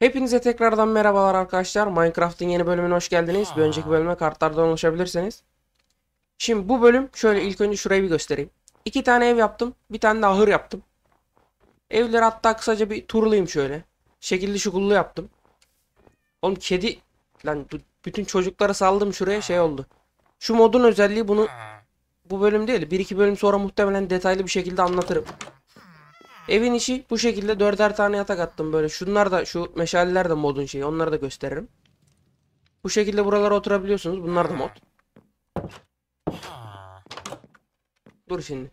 Hepinize tekrardan merhabalar arkadaşlar. Minecraft'ın yeni bölümüne hoş geldiniz. Bir önceki bölüme kartlardan ulaşabilirsiniz. Şimdi bu bölüm şöyle ilk önce şurayı bir göstereyim. İki tane ev yaptım. Bir tane de ahır yaptım. Evleri hatta kısaca bir turlayayım şöyle. Şekilli şukullu yaptım. Oğlum kedi... Lan bütün çocukları saldım şuraya şey oldu. Şu modun özelliği bunu... Bu bölüm değil. Bir iki bölüm sonra muhtemelen detaylı bir şekilde anlatırım. Evin içi bu şekilde dörder tane yatak attım böyle. Şunlar da şu meşaleler de modun şeyi. Onları da gösteririm. Bu şekilde buralara oturabiliyorsunuz. Bunlar da mod. Dur şimdi.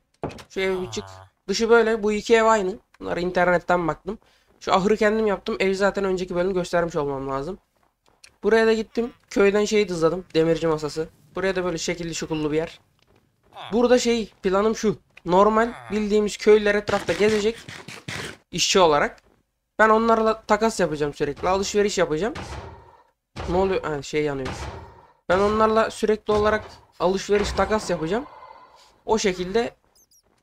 Şu ev bir çık. Dışı böyle. Bu iki ev aynı. bunları internetten baktım. Şu ahırı kendim yaptım. Evi zaten önceki bölüm göstermiş olmam lazım. Buraya da gittim. Köyden şeyi dızladım. Demirci masası. Buraya da böyle şekilli şukullu bir yer. Burada şey planım şu normal bildiğimiz köylüler etrafta gezecek işçi olarak. Ben onlarla takas yapacağım sürekli. Alışveriş yapacağım. Ne oluyor? Ha, şey yanıyor. Ben onlarla sürekli olarak alışveriş takas yapacağım. O şekilde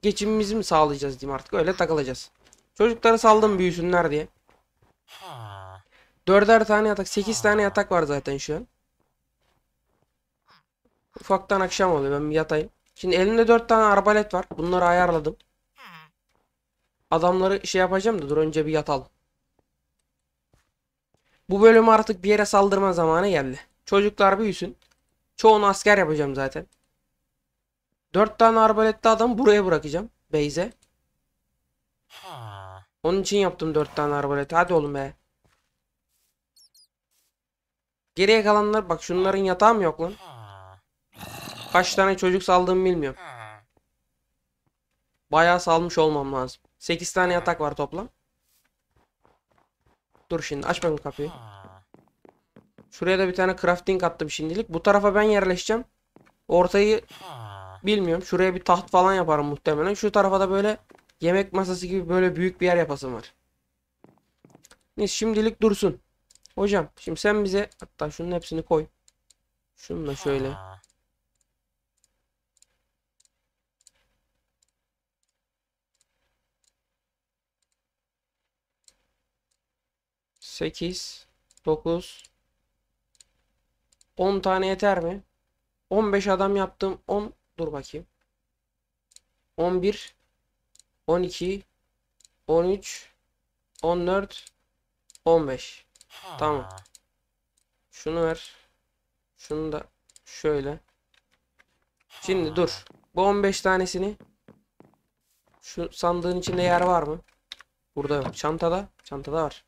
geçimimizi mi sağlayacağız diyeyim artık. Öyle takılacağız. Çocukları saldım büyüsünler diye. Dörder tane yatak. Sekiz tane yatak var zaten şu an. Ufaktan akşam oluyor. Ben bir yatayım. Şimdi elimde 4 tane arbalet var. Bunları ayarladım. Adamları şey yapacağım da dur önce bir yatalım. Bu bölümü artık bir yere saldırma zamanı geldi. Çocuklar büyüsün. Çoğunu asker yapacağım zaten. 4 tane arbaletli adam buraya bırakacağım. Beyze. Onun için yaptım 4 tane arbalet. Hadi oğlum be. Geriye kalanlar bak şunların yatağı mı yok lan? Kaç tane çocuk saldığımı bilmiyorum. Bayağı salmış olmam lazım. 8 tane yatak var toplam. Dur şimdi aç bakalım kapıyı. Şuraya da bir tane crafting attım şimdilik. Bu tarafa ben yerleşeceğim. Ortayı bilmiyorum. Şuraya bir taht falan yaparım muhtemelen. Şu tarafa da böyle yemek masası gibi böyle büyük bir yer yapasım var. Neyse şimdilik dursun. Hocam şimdi sen bize hatta şunun hepsini koy. Şunu da şöyle. 8, 9, 10 tane yeter mi? 15 adam yaptım. 10 dur bakayım. 11, 12, 13, 14, 15. Ha. Tamam. Şunu ver. Şunu da şöyle. Şimdi dur. Bu 15 tanesini şu sandığın içinde yer var mı? Burada yok. Çantada. Çantada var.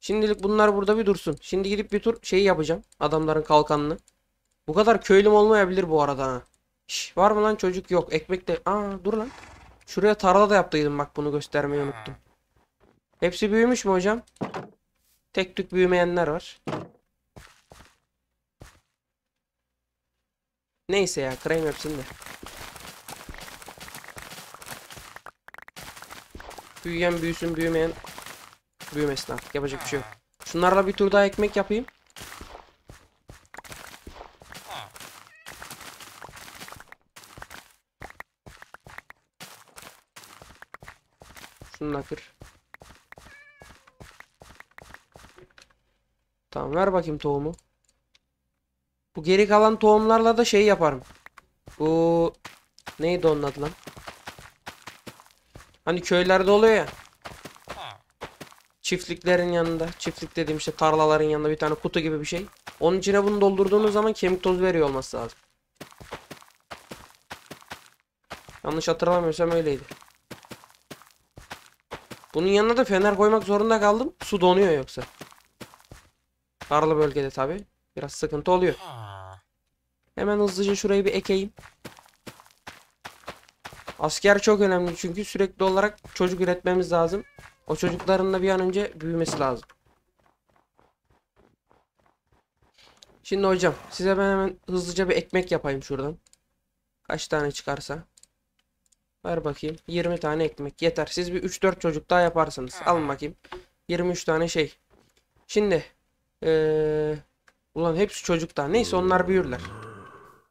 Şimdilik bunlar burada bir dursun. Şimdi gidip bir tur şeyi yapacağım. Adamların kalkanını. Bu kadar köylüm olmayabilir bu arada ha. Şş, var mı lan çocuk? Yok. Ekmek de... Aa dur lan. Şuraya tarla da yaptıydım bak bunu göstermeyi unuttum. Hepsi büyümüş mü hocam? Tek tük büyümeyenler var. Neyse ya kırayım hepsini de. Büyüyen büyüsün büyümeyen büyümesin artık. Yapacak bir şey yok. Şunlarla bir tur daha ekmek yapayım. Şunu da kır. Tamam ver bakayım tohumu. Bu geri kalan tohumlarla da şey yaparım. Bu neydi onun adı lan? Hani köylerde oluyor ya. Çiftliklerin yanında. Çiftlik dediğim işte tarlaların yanında bir tane kutu gibi bir şey. Onun içine bunu doldurduğunuz zaman kemik toz veriyor olması lazım. Yanlış hatırlamıyorsam öyleydi. Bunun yanına da fener koymak zorunda kaldım. Su donuyor yoksa. Karlı bölgede tabi. Biraz sıkıntı oluyor. Hemen hızlıca şurayı bir ekeyim. Asker çok önemli çünkü sürekli olarak çocuk üretmemiz lazım. O çocukların da bir an önce büyümesi lazım. Şimdi hocam size ben hemen hızlıca bir ekmek yapayım şuradan. Kaç tane çıkarsa. Ver bakayım. 20 tane ekmek yeter. Siz bir 3-4 çocuk daha yaparsınız. Alın bakayım. 23 tane şey. Şimdi. Ee, ulan hepsi çocukta. Neyse onlar büyürler.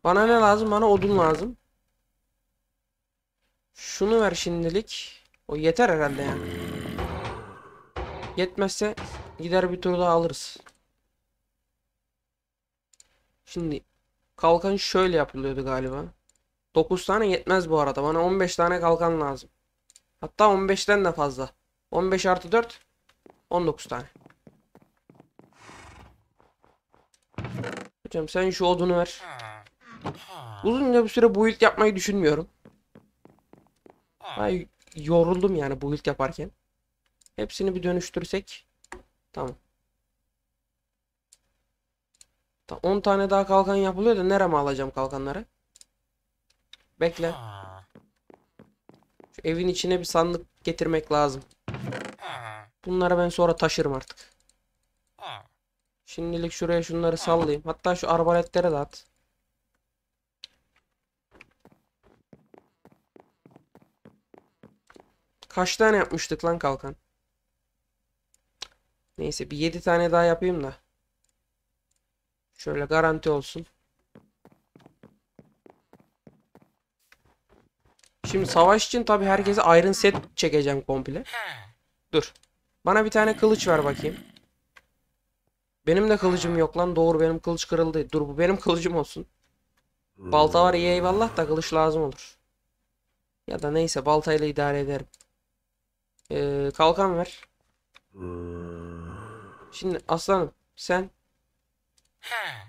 Bana ne lazım? Bana odun lazım. Şunu ver şimdilik. O yeter herhalde yani. Yetmezse gider bir tur daha alırız. Şimdi kalkan şöyle yapılıyordu galiba. 9 tane yetmez bu arada. Bana 15 tane kalkan lazım. Hatta 15'ten de fazla. 15 artı 4 19 tane. Hocam sen şu odunu ver. Uzunca bir süre build yapmayı düşünmüyorum. Ay yoruldum yani build yaparken. Hepsini bir dönüştürsek. Tamam. Ta 10 tane daha kalkan yapılıyor da nereme alacağım kalkanları? Bekle. Şu evin içine bir sandık getirmek lazım. Bunları ben sonra taşırım artık. Şimdilik şuraya şunları sallayayım. Hatta şu arbaletlere de at. Kaç tane yapmıştık lan kalkan? Neyse bir 7 tane daha yapayım da. Şöyle garanti olsun. Şimdi savaş için tabi herkese Iron Set çekeceğim komple. Dur. Bana bir tane kılıç ver bakayım. Benim de kılıcım yok lan. Doğru benim kılıç kırıldı. Dur bu benim kılıcım olsun. Balta var iyi eyvallah da kılıç lazım olur. Ya da neyse baltayla idare ederim. Ee, kalkan ver. Hmm. Şimdi aslanım sen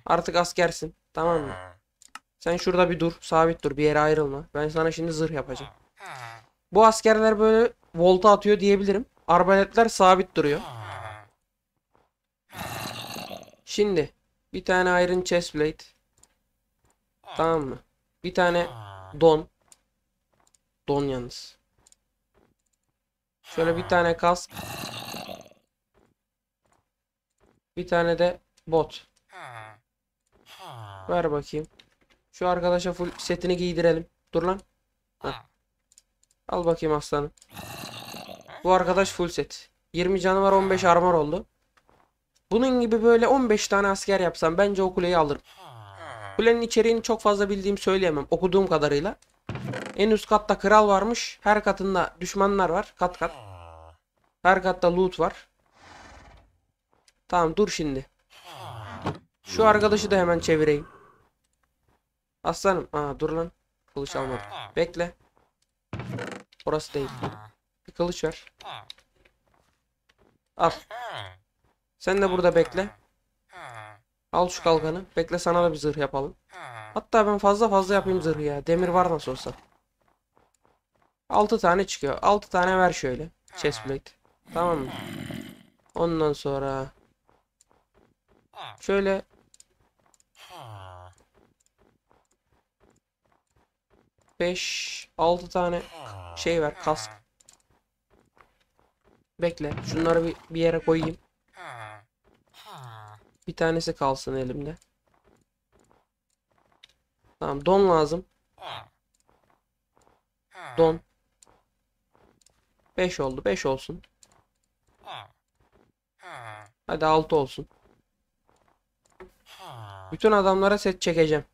artık askersin. Tamam mı? Sen şurada bir dur. Sabit dur. Bir yere ayrılma. Ben sana şimdi zırh yapacağım. Bu askerler böyle volta atıyor diyebilirim. Arbaletler sabit duruyor. Şimdi bir tane iron chest plate. Tamam mı? Bir tane don. Don yalnız. Şöyle bir tane kask. Bir tane de bot. Ver bakayım. Şu arkadaşa full setini giydirelim. Dur lan. Heh. Al bakayım aslanım. Bu arkadaş full set. 20 canı var 15 armor oldu. Bunun gibi böyle 15 tane asker yapsam bence o kuleyi alırım. Kulenin içeriğini çok fazla bildiğim söyleyemem okuduğum kadarıyla. En üst katta kral varmış. Her katında düşmanlar var kat kat. Her katta loot var. Tamam dur şimdi. Şu arkadaşı da hemen çevireyim. Aslanım. Aa dur lan. Kılıç almadım. Bekle. Orası değil. Bir kılıç ver. Al. Sen de burada bekle. Al şu kalkanı. Bekle sana da bir zırh yapalım. Hatta ben fazla fazla yapayım zırhı ya. Demir var nasıl olsa. 6 tane çıkıyor. 6 tane ver şöyle. Chestplate. Tamam mı? Ondan sonra Şöyle. Beş, altı tane şey ver kask. Bekle şunları bir, bir yere koyayım. Bir tanesi kalsın elimde. Tamam don lazım. Don. 5 oldu. 5 olsun. Hadi 6 olsun. Bütün adamlara set çekeceğim.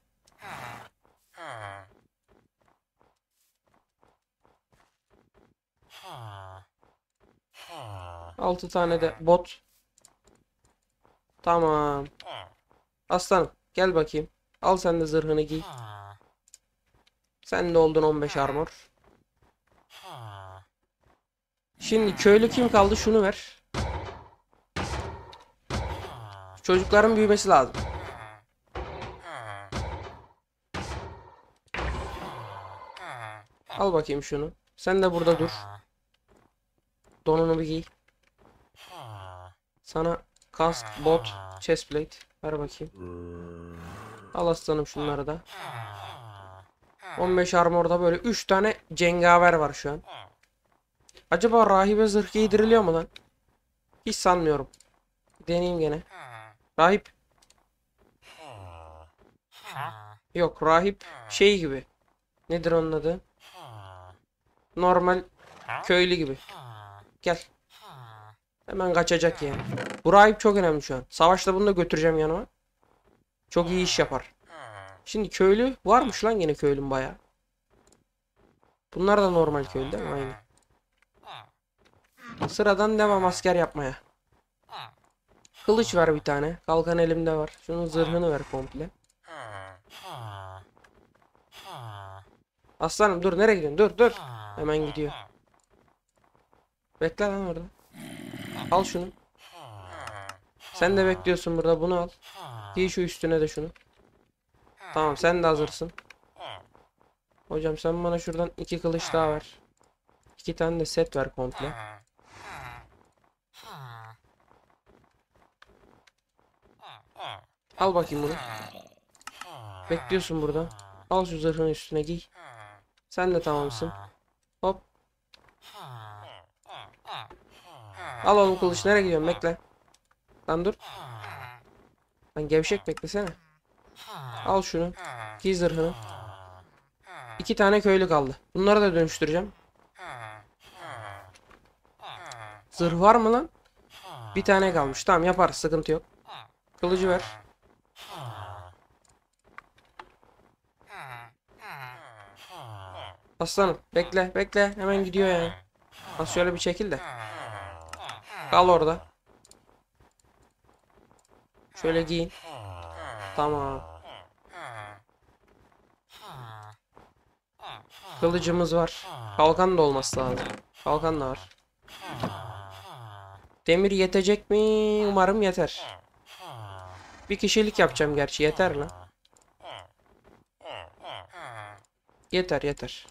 Altı tane de bot. Tamam. Aslanım gel bakayım. Al sen de zırhını giy. Sen de oldun 15 armor. Şimdi köylü kim kaldı şunu ver. Çocukların büyümesi lazım. Al bakayım şunu. Sen de burada dur. Donunu bir giy. Sana kask, bot, chestplate ver bakayım. Al aslanım şunları da. 15 armorda böyle 3 tane cengaver var şu an. Acaba rahibe zırh giydiriliyor mu lan? Hiç sanmıyorum. Deneyeyim gene. Rahip. Yok rahip şey gibi. Nedir onun adı? Normal köylü gibi. Gel. Hemen kaçacak yani. Bu rahip çok önemli şu an. Savaşta bunu da götüreceğim yanıma. Çok iyi iş yapar. Şimdi köylü varmış lan yine köylüm baya. Bunlar da normal köylü değil mi? Aynı. Sıradan devam asker yapmaya. Kılıç var bir tane. Kalkan elimde var. Şunun zırhını ver komple. Aslanım dur nereye gidiyorsun? Dur dur. Hemen gidiyor. Bekle lan orada. Al şunu. Sen de bekliyorsun burada bunu al. Giy şu üstüne de şunu. Tamam sen de hazırsın. Hocam sen bana şuradan iki kılıç daha ver. İki tane de set ver komple. Al bakayım bunu. Bekliyorsun burada. Al şu zırhın üstüne giy. Sen de tamamsın. Hop. Al oğlum kılıç nereye gidiyorsun bekle. Lan dur. Lan gevşek beklesene. Al şunu. Giy zırhını. İki tane köylü kaldı. Bunları da dönüştüreceğim. Zırh var mı lan? Bir tane kalmış. Tamam yapar. Sıkıntı yok. Kılıcı ver. Aslanım bekle bekle hemen gidiyor yani. Ha şöyle bir çekil de. Kal orada. Şöyle giyin. Tamam. Kılıcımız var. Kalkan da olması lazım. Kalkan da var. Demir yetecek mi? Umarım yeter. Bir kişilik yapacağım gerçi yeter lan. Yeter yeter.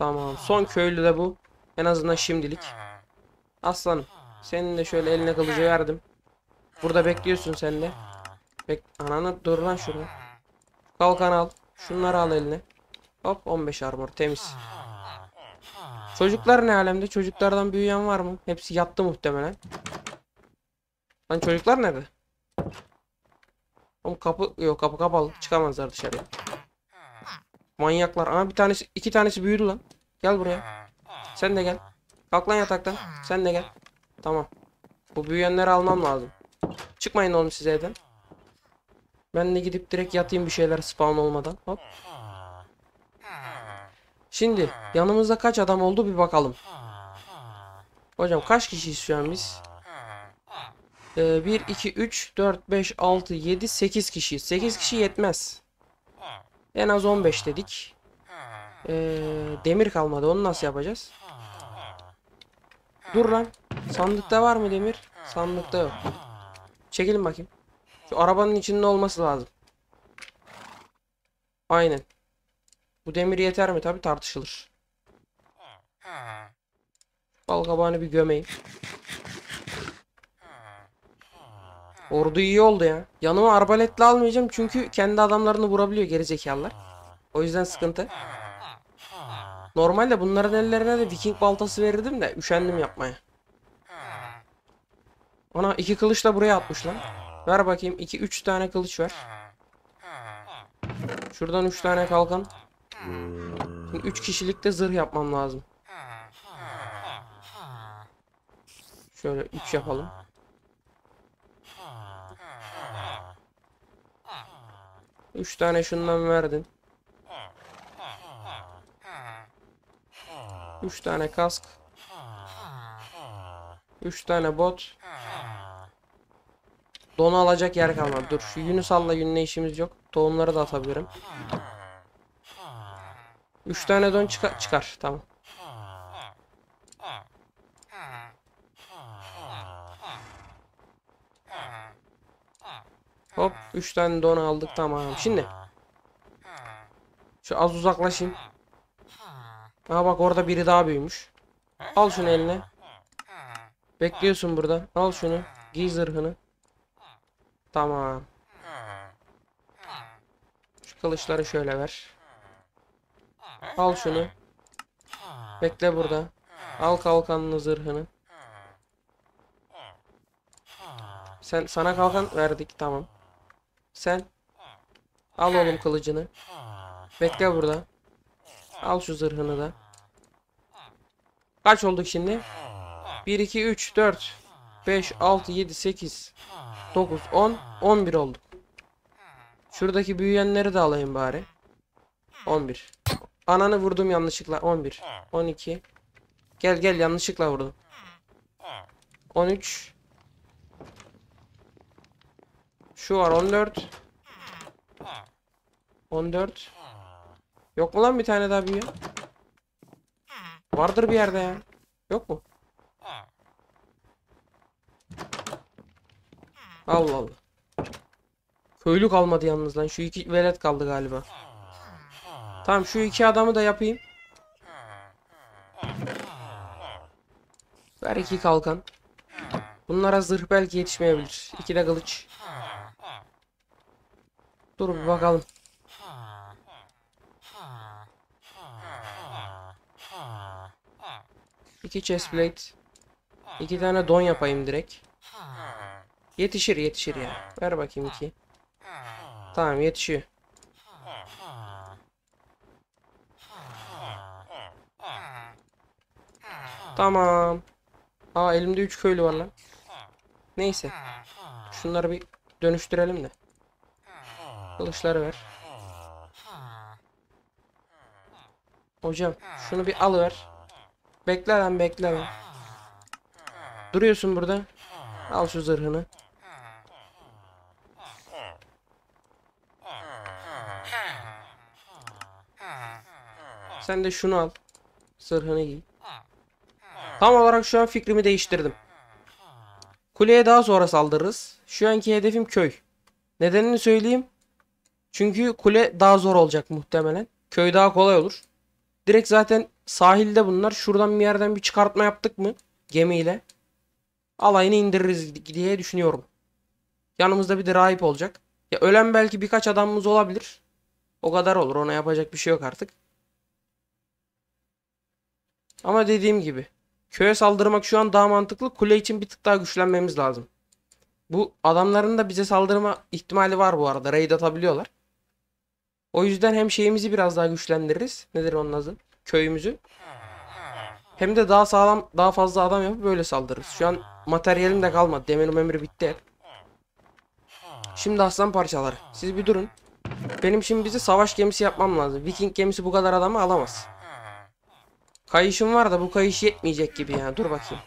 Tamam. Son köylü de bu. En azından şimdilik. Aslanım. Senin de şöyle eline kalıcı verdim. Burada bekliyorsun sen de. Bek Ananı dur lan şunu. Kalkan al. Şunları al eline. Hop 15 armor temiz. Çocuklar ne alemde? Çocuklardan büyüyen var mı? Hepsi yattı muhtemelen. Lan çocuklar nerede? Oğlum kapı yok kapı kapalı. Çıkamazlar dışarıya. Manyaklar. Aha bir tanesi iki tanesi büyüdü lan. Gel buraya. Sen de gel. Kalk lan yataktan. Sen de gel. Tamam. Bu büyüyenleri almam lazım. Çıkmayın oğlum siz evden. Ben de gidip direkt yatayım bir şeyler spawn olmadan. Hop. Şimdi yanımızda kaç adam oldu bir bakalım. Hocam kaç kişiyiz şu an biz? Ee, 1, 2, 3, 4, 5, 6, 7, 8 kişiyiz. 8 kişi yetmez. En az 15 dedik. Ee, demir kalmadı. Onu nasıl yapacağız? Dur lan. Sandıkta var mı demir? Sandıkta yok. Çekelim bakayım. Şu arabanın içinde olması lazım. Aynen. Bu demir yeter mi? Tabi tartışılır. Bal kabağını bir gömeyim. Ordu iyi oldu ya. Yanıma arbaletle almayacağım çünkü kendi adamlarını vurabiliyor gerizekalılar. O yüzden sıkıntı. Normalde bunların ellerine de viking baltası verirdim de üşendim yapmaya. Ona iki kılıç da buraya atmış lan. Ver bakayım. 2 üç tane kılıç ver. Şuradan üç tane kalkan. Şimdi üç kişilikte zırh yapmam lazım. Şöyle üç yapalım. Üç tane şundan verdin. Üç tane kask. Üç tane bot. Donu alacak yer kalmadı. Dur şu yünü salla yünle işimiz yok. Tohumları da atabilirim. Üç tane don çıkar. çıkar. Tamam. Hop 3 tane don aldık tamam. Şimdi. Şu az uzaklaşayım. Aha bak orada biri daha büyümüş. Al şunu eline. Bekliyorsun burada. Al şunu. Giy zırhını. Tamam. Şu kılıçları şöyle ver. Al şunu. Bekle burada. Al kalkanını zırhını. Sen sana kalkan verdik tamam. Sen. Al oğlum kılıcını. Bekle burada. Al şu zırhını da. Kaç olduk şimdi? 1, 2, 3, 4, 5, 6, 7, 8, 9, 10, 11 olduk. Şuradaki büyüyenleri de alayım bari. 11. Ananı vurdum yanlışlıkla. 11, 12. Gel gel yanlışlıkla vurdum. 13, şu var 14. 14. Yok mu lan bir tane daha büyüğü? Vardır bir yerde ya. Yok mu? Allah Allah. Köylü kalmadı yalnız lan. Şu iki velet kaldı galiba. Tamam şu iki adamı da yapayım. Ver iki kalkan. Bunlara zırh belki yetişmeyebilir. İki de kılıç. Dur bir bakalım. İki chestplate. İki tane don yapayım direkt. Yetişir yetişir ya. Ver bakayım iki. Tamam yetişiyor. Tamam. Aa elimde 3 köylü var lan. Neyse. Şunları bir dönüştürelim de. Kılıçları ver. Hocam şunu bir alıver. Bekle lan bekle lan. Duruyorsun burada. Al şu zırhını. Sen de şunu al. Zırhını giy. Tam olarak şu an fikrimi değiştirdim. Kuleye daha sonra saldırırız. Şu anki hedefim köy. Nedenini söyleyeyim. Çünkü kule daha zor olacak muhtemelen. Köy daha kolay olur. Direkt zaten sahilde bunlar. Şuradan bir yerden bir çıkartma yaptık mı gemiyle. Alayını indiririz diye düşünüyorum. Yanımızda bir de rahip olacak. Ya ölen belki birkaç adamımız olabilir. O kadar olur. Ona yapacak bir şey yok artık. Ama dediğim gibi köye saldırmak şu an daha mantıklı. Kule için bir tık daha güçlenmemiz lazım. Bu adamların da bize saldırma ihtimali var bu arada. Raid atabiliyorlar. O yüzden hem şeyimizi biraz daha güçlendiririz. Nedir onun adı? Köyümüzü. Hem de daha sağlam, daha fazla adam yapıp böyle saldırırız. Şu an materyalim de kalmadı. demir emri bitti hep. Şimdi aslan parçaları. Siz bir durun. Benim şimdi bize savaş gemisi yapmam lazım. Viking gemisi bu kadar adamı alamaz. Kayışım var da bu kayış yetmeyecek gibi ya. Dur bakayım.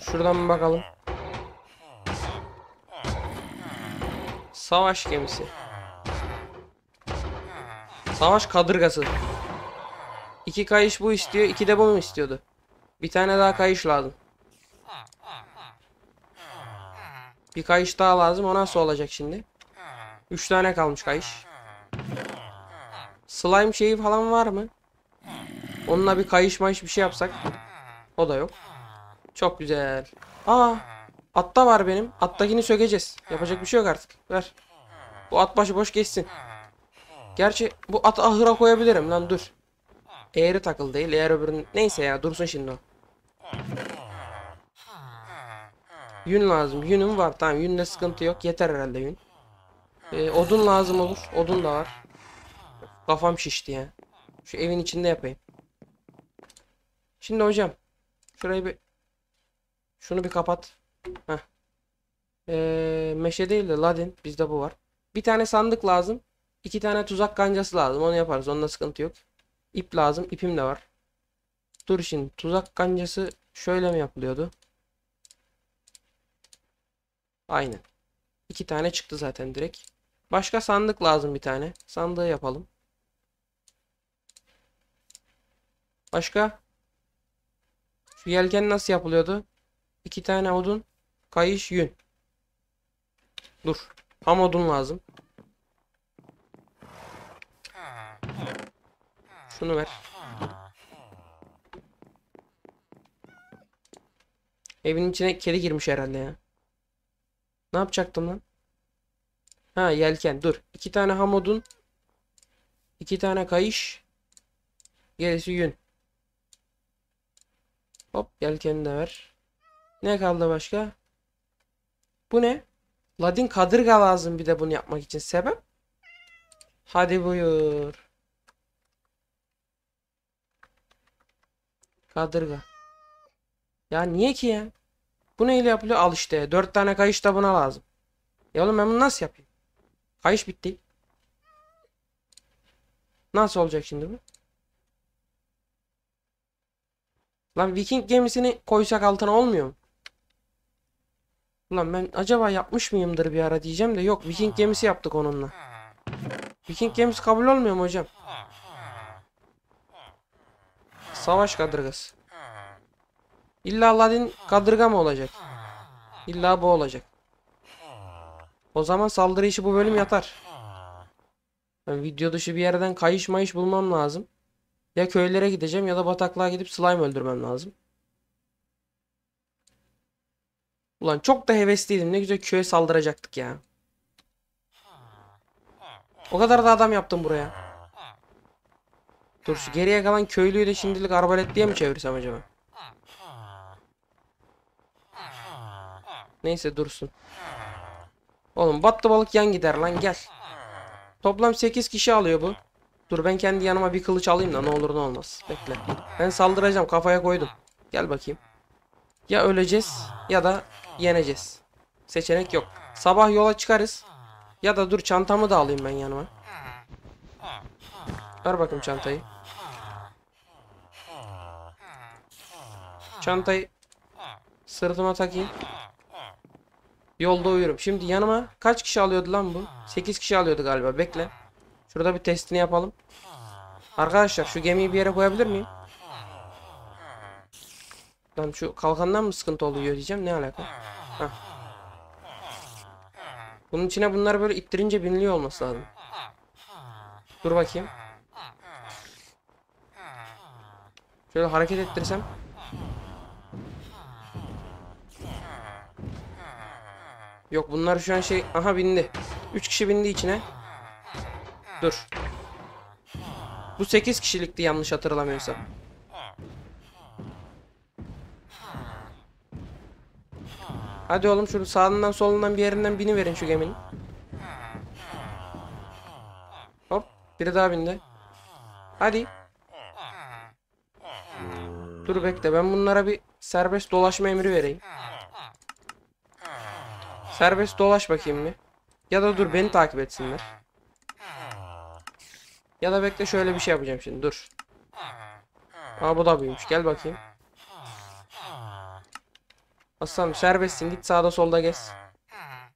Şuradan bakalım. Savaş gemisi. Savaş kadırgası. İki kayış bu istiyor. iki de bu istiyordu? Bir tane daha kayış lazım. Bir kayış daha lazım. O nasıl olacak şimdi? Üç tane kalmış kayış. Slime şeyi falan var mı? Onunla bir kayış mayış bir şey yapsak. O da yok. Çok güzel. Aa, atta var benim. Attakini sökeceğiz. Yapacak bir şey yok artık. Ver. Bu at başı boş geçsin. Gerçi bu at ahıra koyabilirim lan dur. Eğri takıl değil eğer öbürün. Neyse ya dursun şimdi o. Yün lazım. Yünüm var tamam yünle sıkıntı yok. Yeter herhalde yün. Ee, odun lazım olur. Odun da var. Kafam şişti ya. Şu evin içinde yapayım. Şimdi hocam. Şurayı bir. Şunu bir kapat. Heh. Ee, meşe değil de ladin. Bizde bu var. Bir tane sandık lazım. İki tane tuzak kancası lazım. Onu yaparız. Onda sıkıntı yok. İp lazım. İpim de var. Dur şimdi. Tuzak kancası şöyle mi yapılıyordu? Aynen. İki tane çıktı zaten direkt. Başka sandık lazım bir tane. Sandığı yapalım. Başka? Şu yelken nasıl yapılıyordu? İki tane odun. Kayış yün. Dur. Ham odun lazım. şunu ver. Evin içine kedi girmiş herhalde ya. Ne yapacaktım lan? Ha yelken dur. İki tane hamodun. iki tane kayış. Gerisi yün. Hop yelkeni de ver. Ne kaldı başka? Bu ne? Ladin kadırga lazım bir de bunu yapmak için. Sebep? Hadi buyur. Kadırga. Ya niye ki ya? Bu neyle yapılıyor? Al işte. Dört tane kayış da buna lazım. Ya e oğlum ben bunu nasıl yapayım? Kayış bitti. Nasıl olacak şimdi bu? Lan Viking gemisini koysak altına olmuyor mu? Ulan ben acaba yapmış mıyımdır bir ara diyeceğim de yok Viking gemisi yaptık onunla. Viking gemisi kabul olmuyor mu hocam? Savaş kadırgası. İlla Aladdin kadırga mı olacak? İlla bu olacak. O zaman saldırı işi bu bölüm yatar. Ben video dışı bir yerden kayış mayış bulmam lazım. Ya köylere gideceğim ya da bataklığa gidip slime öldürmem lazım. Ulan çok da hevesliydim. Ne güzel köye saldıracaktık ya. O kadar da adam yaptım buraya. Dur şu geriye kalan köylüyü de şimdilik diye mi çevirsem acaba? Neyse dursun. Oğlum battı balık yan gider lan gel. Toplam 8 kişi alıyor bu. Dur ben kendi yanıma bir kılıç alayım da ne olur ne olmaz. Bekle. Ben saldıracağım kafaya koydum. Gel bakayım. Ya öleceğiz ya da yeneceğiz. Seçenek yok. Sabah yola çıkarız. Ya da dur çantamı da alayım ben yanıma. Ver bakayım çantayı. Çantayı sırtıma takayım. Yolda uyurum. Şimdi yanıma kaç kişi alıyordu lan bu? 8 kişi alıyordu galiba. Bekle. Şurada bir testini yapalım. Arkadaşlar şu gemiyi bir yere koyabilir miyim? Lan şu kalkandan mı sıkıntı oluyor diyeceğim. Ne alaka? Heh. Bunun içine bunları böyle ittirince biniliyor olması lazım. Dur bakayım. Şöyle hareket ettirsem. Yok bunlar şu an şey. Aha bindi. 3 kişi bindi içine. Dur. Bu 8 kişilikti yanlış hatırlamıyorsam. Hadi oğlum şunu sağından solundan bir yerinden bini verin şu geminin. Hop biri daha bindi. Hadi. Dur bekle ben bunlara bir serbest dolaşma emri vereyim. Serbest dolaş bakayım bir. Ya da dur beni takip etsinler. Ya da bekle şöyle bir şey yapacağım şimdi dur. Aa bu da büyümüş gel bakayım. Aslanım serbestsin git sağda solda gez.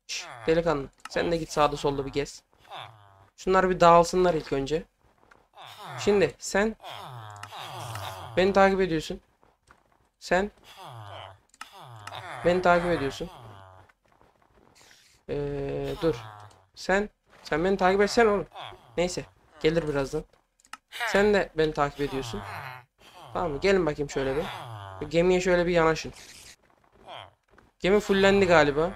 Şş, delikanlı sen de git sağda solda bir gez. Şunlar bir dağılsınlar ilk önce. Şimdi sen Beni takip ediyorsun. Sen beni takip ediyorsun. Ee, dur. Sen sen beni takip etsen oğlum. Neyse. Gelir birazdan. Sen de beni takip ediyorsun. Tamam mı? Gelin bakayım şöyle bir. Gemiye şöyle bir yanaşın. Gemi fullendi galiba.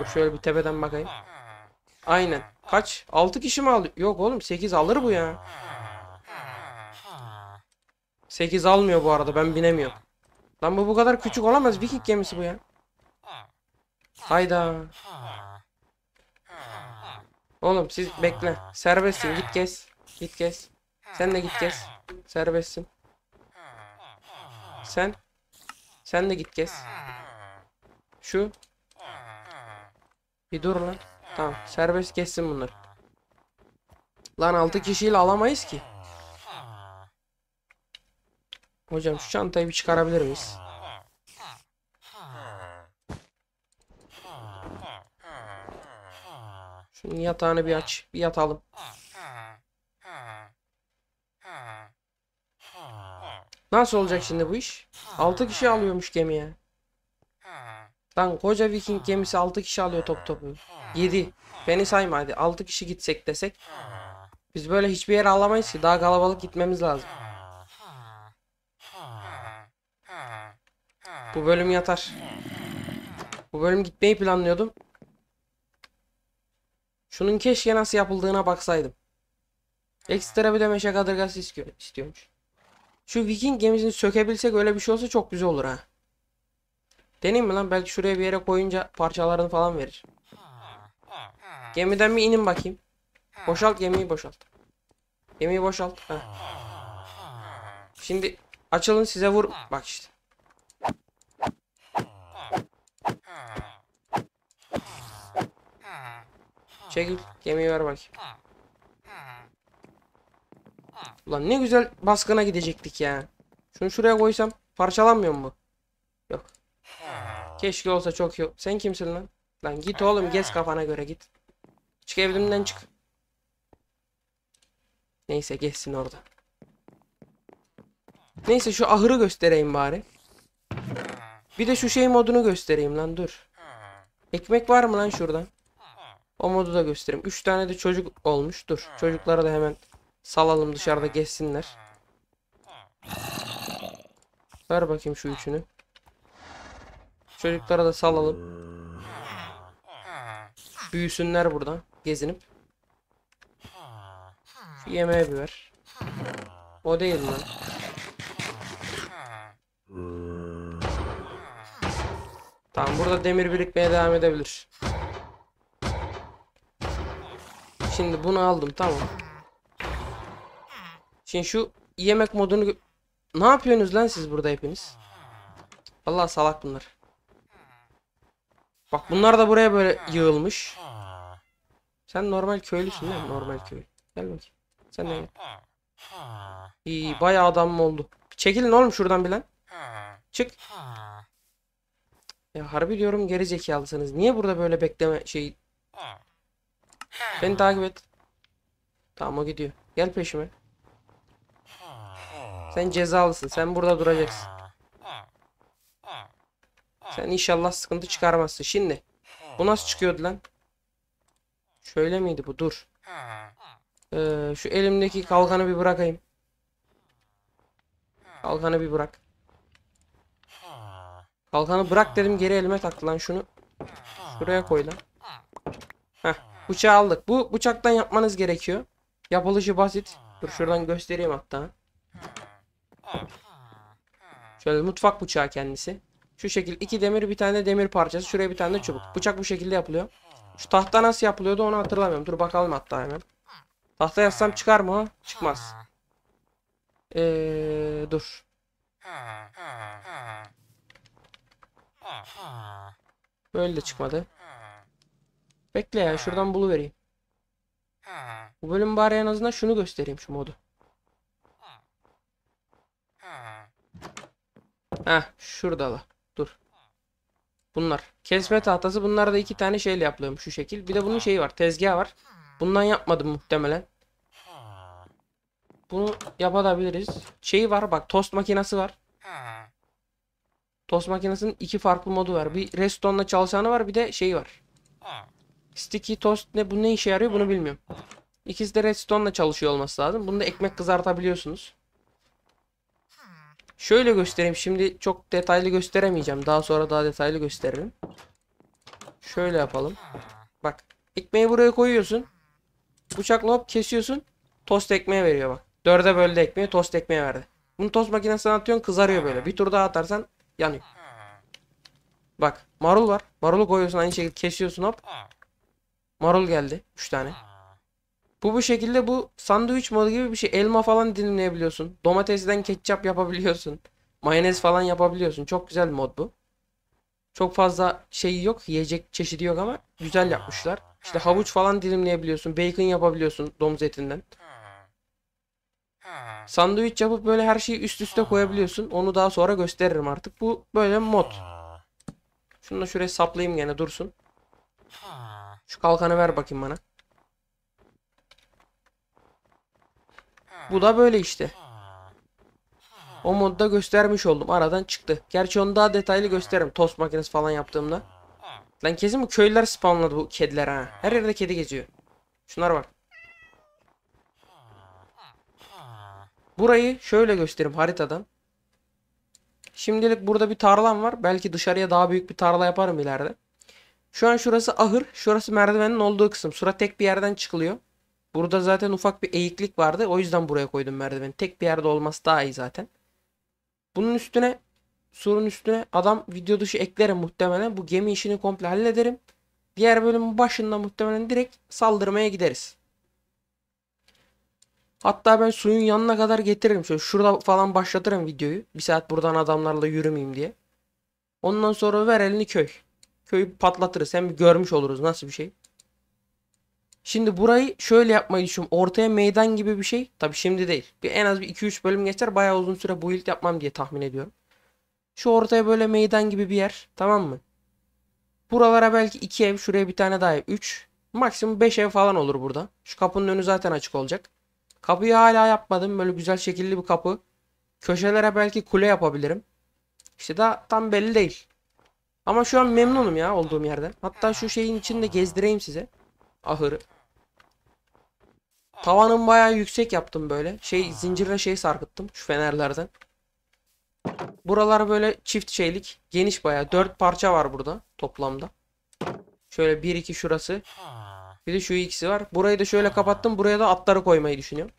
Dur şöyle bir tepeden bakayım. Aynen. Kaç? 6 kişi mi aldı? Yok oğlum 8 alır bu ya. 8 almıyor bu arada ben binemiyorum. Lan bu bu kadar küçük olamaz. Viking gemisi bu ya. Hayda. Oğlum siz bekle. Serbestsin git kes Git kes Sen de git kes Serbestsin. Sen. Sen de git kes Şu. Bir dur lan. Tamam serbest gezsin bunlar. Lan 6 kişiyle alamayız ki. Hocam şu çantayı bir çıkarabilir miyiz? Şunun yatağını bir aç. Bir yatalım. Nasıl olacak şimdi bu iş? 6 kişi alıyormuş gemiye. Lan koca viking gemisi 6 kişi alıyor top topu. 7. Beni sayma hadi. 6 kişi gitsek desek. Biz böyle hiçbir yere alamayız ki. Daha kalabalık gitmemiz lazım. Bu bölüm yatar. Bu bölüm gitmeyi planlıyordum. Şunun keşke nasıl yapıldığına baksaydım. Ekstra bir de meşe kadırgası istiyormuş. Şu viking gemisini sökebilsek öyle bir şey olsa çok güzel olur ha. Deneyim mi lan? Belki şuraya bir yere koyunca parçalarını falan verir. Gemiden bir inin bakayım. Boşalt gemiyi boşalt. Gemiyi boşalt. Ha. Şimdi açılın size vur. Bak işte. Çekil gemiyi ver bak. Ulan ne güzel baskına gidecektik ya. Şunu şuraya koysam parçalanmıyor mu Yok. Keşke olsa çok yok. Sen kimsin lan? Lan git oğlum gez kafana göre git. Çık evimden çık. Neyse geçsin orada. Neyse şu ahırı göstereyim bari. Bir de şu şey modunu göstereyim lan dur. Ekmek var mı lan şuradan? O modu da göstereyim. 3 tane de çocuk olmuş. Dur. Çocuklara da hemen salalım dışarıda geçsinler. Ver bakayım şu üçünü. Çocuklara da salalım. Büyüsünler burada. Gezinip. Şu yemeğe bir ver. O değil lan. Tamam burada demir birikmeye devam edebilir. Şimdi bunu aldım tamam. Şimdi şu yemek modunu ne yapıyorsunuz lan siz burada hepiniz? Vallahi salak bunlar. Bak bunlar da buraya böyle yığılmış. Sen normal köylüsün değil mi? Normal köylü. Gel bakayım. Sen ne gel. İyi bayağı adam mı oldu? Çekilin oğlum şuradan bilen. Çık. Ya e, harbi diyorum geri zekalısınız. Niye burada böyle bekleme şey? Beni takip et. Tamam o gidiyor. Gel peşime. Sen cezalısın. Sen burada duracaksın. Sen inşallah sıkıntı çıkarmazsın. Şimdi. Bu nasıl çıkıyordu lan? Şöyle miydi bu? Dur. Ee, şu elimdeki kalkanı bir bırakayım. Kalkanı bir bırak. Kalkanı bırak dedim geri elime taktı lan şunu. Şuraya koy lan. Heh bıçağı aldık. Bu bıçaktan yapmanız gerekiyor. Yapılışı basit. Dur şuradan göstereyim hatta. Şöyle mutfak bıçağı kendisi. Şu şekil iki demir bir tane demir parçası. Şuraya bir tane de çubuk. Bıçak bu şekilde yapılıyor. Şu tahta nasıl yapılıyordu onu hatırlamıyorum. Dur bakalım hatta hemen. Tahta yazsam çıkar mı? Ha? Çıkmaz. Ee, dur. Böyle de çıkmadı. Bekle ya şuradan buluvereyim. Bu bölüm bari en azından şunu göstereyim şu modu. Heh şurada la. Dur. Bunlar. Kesme tahtası. Bunlar da iki tane şeyle yapıyorum şu şekil. Bir de bunun şeyi var. Tezgah var. Bundan yapmadım muhtemelen. Bunu yapabiliriz. Şeyi var bak tost makinesi var. Tost makinesinin iki farklı modu var. Bir Redstone'la çalışanı var bir de şeyi var. Sticky toast ne bu ne işe yarıyor bunu bilmiyorum. İkisi de redstone'la çalışıyor olması lazım. Bunu da ekmek kızartabiliyorsunuz. Şöyle göstereyim. Şimdi çok detaylı gösteremeyeceğim. Daha sonra daha detaylı gösteririm. Şöyle yapalım. Bak. Ekmeği buraya koyuyorsun. Bıçakla hop kesiyorsun. Tost ekmeğe veriyor bak. Dörde böldü ekmeği tost ekmeğe verdi. Bunu tost makinesine atıyorsun kızarıyor böyle. Bir tur daha atarsan Yanıyor. Bak marul var. Marulu koyuyorsun aynı şekilde kesiyorsun hop. Marul geldi. 3 tane. Bu bu şekilde bu sandviç modu gibi bir şey. Elma falan dilimleyebiliyorsun. Domatesden ketçap yapabiliyorsun. Mayonez falan yapabiliyorsun. Çok güzel mod bu. Çok fazla şey yok. Yiyecek çeşidi yok ama güzel yapmışlar. İşte havuç falan dilimleyebiliyorsun. Bacon yapabiliyorsun domuz etinden. Sandviç yapıp böyle her şeyi üst üste koyabiliyorsun. Onu daha sonra gösteririm artık. Bu böyle mod. Şunu da şuraya saplayayım gene dursun. Şu kalkanı ver bakayım bana. Bu da böyle işte. O modda göstermiş oldum. Aradan çıktı. Gerçi onu daha detaylı gösteririm. Tost makinesi falan yaptığımda. Lan kesin bu köylüler spawnladı bu kediler ha. Her yerde kedi geziyor. Şunlar bak. Burayı şöyle göstereyim haritadan. Şimdilik burada bir tarlam var. Belki dışarıya daha büyük bir tarla yaparım ileride. Şu an şurası ahır. Şurası merdivenin olduğu kısım. Sura tek bir yerden çıkılıyor. Burada zaten ufak bir eğiklik vardı. O yüzden buraya koydum merdiveni. Tek bir yerde olması daha iyi zaten. Bunun üstüne surun üstüne adam video dışı eklerim muhtemelen. Bu gemi işini komple hallederim. Diğer bölümün başında muhtemelen direkt saldırmaya gideriz. Hatta ben suyun yanına kadar getiririm. Şöyle şurada falan başlatırım videoyu. Bir saat buradan adamlarla yürümeyeyim diye. Ondan sonra ver elini köy. Köyü patlatırız. Hem görmüş oluruz nasıl bir şey. Şimdi burayı şöyle yapmayı düşünüyorum. Ortaya meydan gibi bir şey. Tabi şimdi değil. Bir, en az bir 2-3 bölüm geçer. Bayağı uzun süre bu build yapmam diye tahmin ediyorum. Şu ortaya böyle meydan gibi bir yer. Tamam mı? Buralara belki 2 ev. Şuraya bir tane daha ev. 3. Maksimum 5 ev falan olur burada. Şu kapının önü zaten açık olacak. Kapıyı hala yapmadım. Böyle güzel şekilli bir kapı. Köşelere belki kule yapabilirim. İşte daha tam belli değil. Ama şu an memnunum ya olduğum yerde. Hatta şu şeyin içinde gezdireyim size. Ahırı. Tavanın bayağı yüksek yaptım böyle. Şey zincirle şey sarkıttım şu fenerlerden. Buralar böyle çift şeylik. Geniş bayağı. Dört parça var burada toplamda. Şöyle bir iki şurası. Bir de şu ikisi var. Burayı da şöyle kapattım. Buraya da atları koymayı düşünüyorum.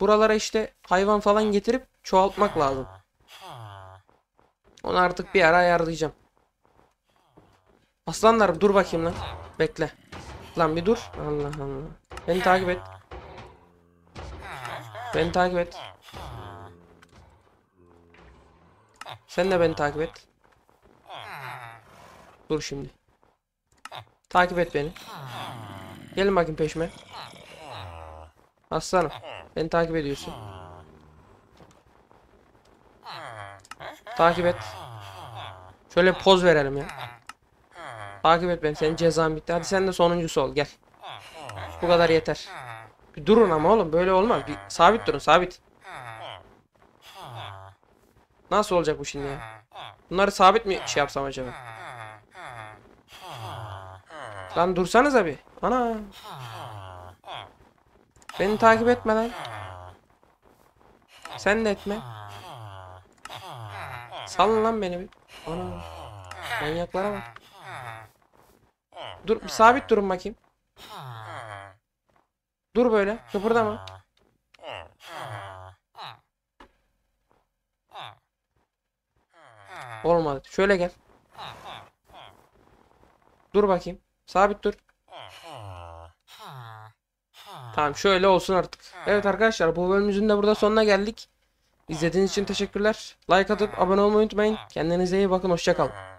Buralara işte hayvan falan getirip çoğaltmak lazım. Onu artık bir ara ayarlayacağım. Aslanlar dur bakayım lan. Bekle. Lan bir dur. Allah Allah. Beni takip et. Beni takip et. Sen de beni takip et. Dur şimdi. Takip et beni. Gelin bakayım peşime. Aslanım. Beni takip ediyorsun. Takip et. Şöyle poz verelim ya. Takip et beni. Senin cezan bitti. Hadi sen de sonuncusu ol. Gel. Bu kadar yeter. Bir durun ama oğlum. Böyle olmaz. Bir sabit durun. Sabit. Nasıl olacak bu şimdi ya? Bunları sabit mi şey yapsam acaba? Lan dursanız abi. Ana. Beni takip etme lan. Sen de etme. Salın lan beni bir. Ana. Manyaklara bak. Dur sabit durun bakayım. Dur böyle. Kıpırdama. Olmadı. Şöyle gel. Dur bakayım. Sabit dur. Tamam şöyle olsun artık. Evet arkadaşlar bu bölümümüzün de burada sonuna geldik. İzlediğiniz için teşekkürler. Like atıp abone olmayı unutmayın. Kendinize iyi bakın. Hoşçakalın.